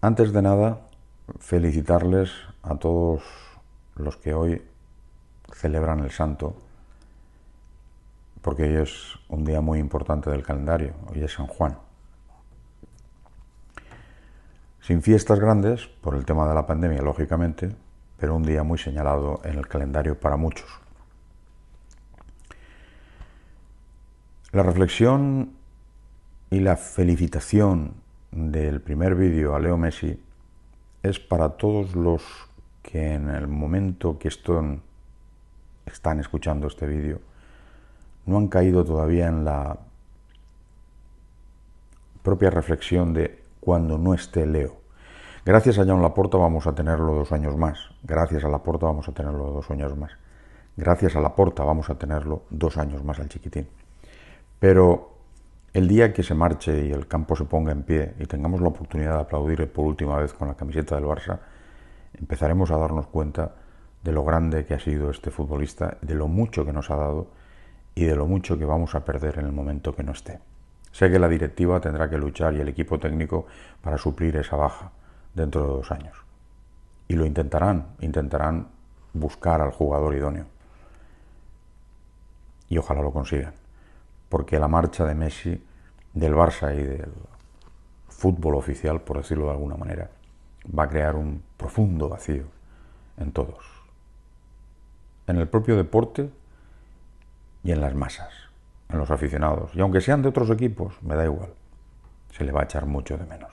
Antes de nada, felicitarles a todos los que hoy celebran el santo, porque hoy es un día muy importante del calendario, hoy es San Juan. Sin fiestas grandes, por el tema de la pandemia, lógicamente, pero un día muy señalado en el calendario para muchos. La reflexión y la felicitación del primer vídeo a Leo Messi es para todos los que en el momento que están, escuchando este vídeo no han caído todavía en la propia reflexión de cuando no esté Leo. Gracias a John Laporta vamos a tenerlo dos años más. Gracias a Laporta vamos a tenerlo dos años más. Gracias a Laporta vamos a tenerlo dos años más al chiquitín. Pero el día que se marche y el campo se ponga en pie y tengamos la oportunidad de aplaudir por última vez con la camiseta del Barça, empezaremos a darnos cuenta de lo grande que ha sido este futbolista, de lo mucho que nos ha dado y de lo mucho que vamos a perder en el momento que no esté. Sé que la directiva tendrá que luchar y el equipo técnico para suplir esa baja dentro de dos años. Y lo intentarán, intentarán buscar al jugador idóneo. Y ojalá lo consigan, porque la marcha de Messi del Barça y del fútbol oficial, por decirlo de alguna manera, va a crear un profundo vacío en todos, en el propio deporte y en las masas, en los aficionados. Y aunque sean de otros equipos, me da igual, se le va a echar mucho de menos.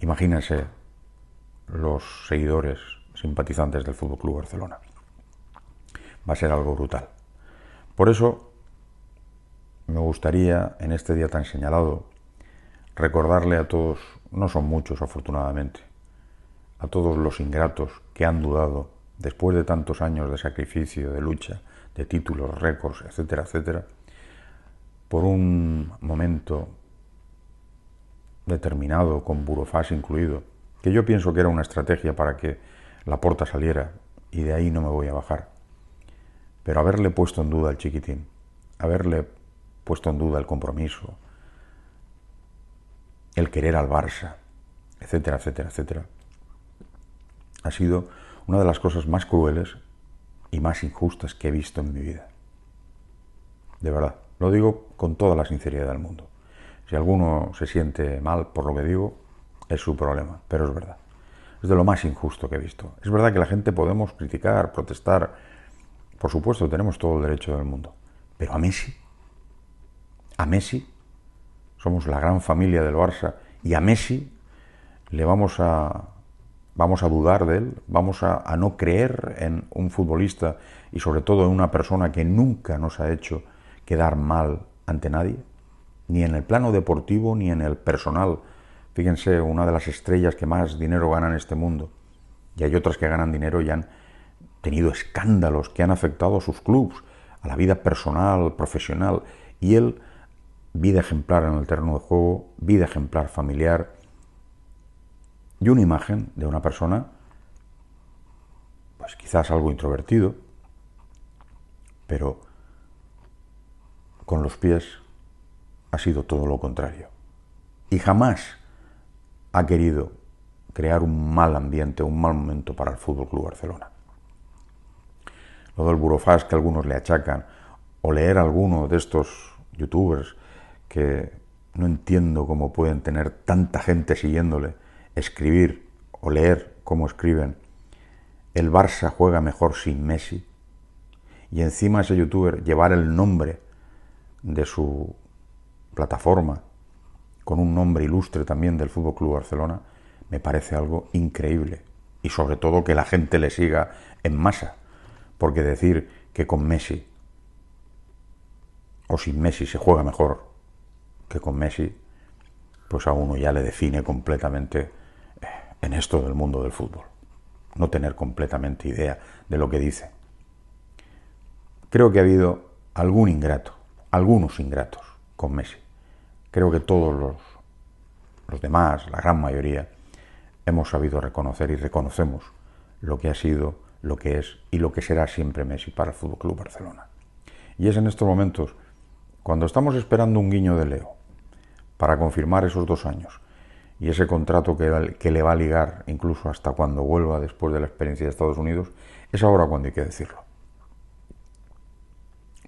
Imagínense los seguidores simpatizantes del Fútbol Club Barcelona. Va a ser algo brutal. Por eso me gustaría, en este día tan señalado, recordarle a todos, no son muchos afortunadamente, a todos los ingratos que han dudado después de tantos años de sacrificio, de lucha, de títulos, récords, etcétera, etcétera, por un momento determinado, con Burofás incluido, que yo pienso que era una estrategia para que la puerta saliera y de ahí no me voy a bajar. Pero haberle puesto en duda al chiquitín, haberle puesto en duda el compromiso, el querer al Barça, etcétera, etcétera, etcétera, ha sido una de las cosas más crueles y más injustas que he visto en mi vida. De verdad, lo digo con toda la sinceridad del mundo. Si alguno se siente mal por lo que digo, es su problema, pero es verdad. Es de lo más injusto que he visto. Es verdad que la gente podemos criticar, protestar. Por supuesto, tenemos todo el derecho del mundo. Pero a Messi a Messi, somos la gran familia del Barça, y a Messi le vamos a, vamos a dudar de él, vamos a, a, no creer en un futbolista y sobre todo en una persona que nunca nos ha hecho quedar mal ante nadie, ni en el plano deportivo ni en el personal. Fíjense, una de las estrellas que más dinero gana en este mundo, y hay otras que ganan dinero y han tenido escándalos que han afectado a sus clubes, a la vida personal, profesional, y él vida ejemplar en el terreno de juego, vida ejemplar familiar y una imagen de una persona, pues quizás algo introvertido, pero con los pies ha sido todo lo contrario. Y jamás ha querido crear un mal ambiente, un mal momento para el Fútbol Club Barcelona. Lo del Burofás que algunos le achacan, o leer alguno de estos youtubers que no entiendo cómo pueden tener tanta gente siguiéndole, escribir o leer cómo escriben. El Barça juega mejor sin Messi. Y encima ese youtuber llevar el nombre de su plataforma con un nombre ilustre también del Fútbol Club Barcelona, me parece algo increíble. Y sobre todo que la gente le siga en masa. Porque decir que con Messi o sin Messi se juega mejor que con Messi, pues a uno ya le define completamente eh, en esto del mundo del fútbol. No tener completamente idea de lo que dice. Creo que ha habido algún ingrato, algunos ingratos con Messi. Creo que todos los, los demás, la gran mayoría, hemos sabido reconocer y reconocemos lo que ha sido, lo que es y lo que será siempre Messi para el Fútbol Club Barcelona. Y es en estos momentos, cuando estamos esperando un guiño de Leo, para confirmar esos dos años y ese contrato que, le va a ligar incluso hasta cuando vuelva después de la experiencia de Estados Unidos, es ahora cuando hay que decirlo.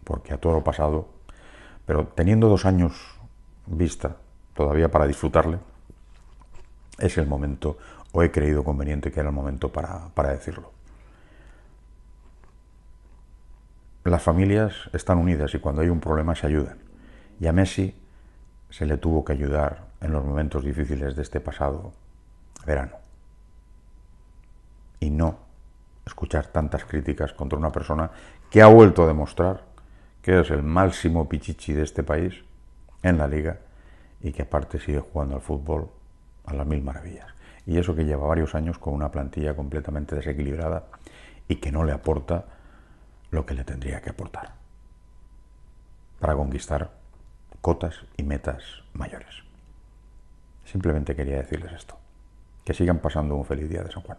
Porque a todo lo pasado, pero teniendo dos años vista todavía para disfrutarle, es el momento, o he creído conveniente que era el momento para, para decirlo. Las familias están unidas y cuando hay un problema se ayudan. Y a Messi se le tuvo que ayudar en los momentos difíciles de este pasado verano. Y no escuchar tantas críticas contra una persona que ha vuelto a demostrar que es el máximo pichichi de este país en la liga y que aparte sigue jugando al fútbol a las mil maravillas. Y eso que lleva varios años con una plantilla completamente desequilibrada y que no le aporta lo que le tendría que aportar para conquistar cotas y metas mayores. Simplemente quería decirles esto. Que sigan pasando un feliz día de San Juan.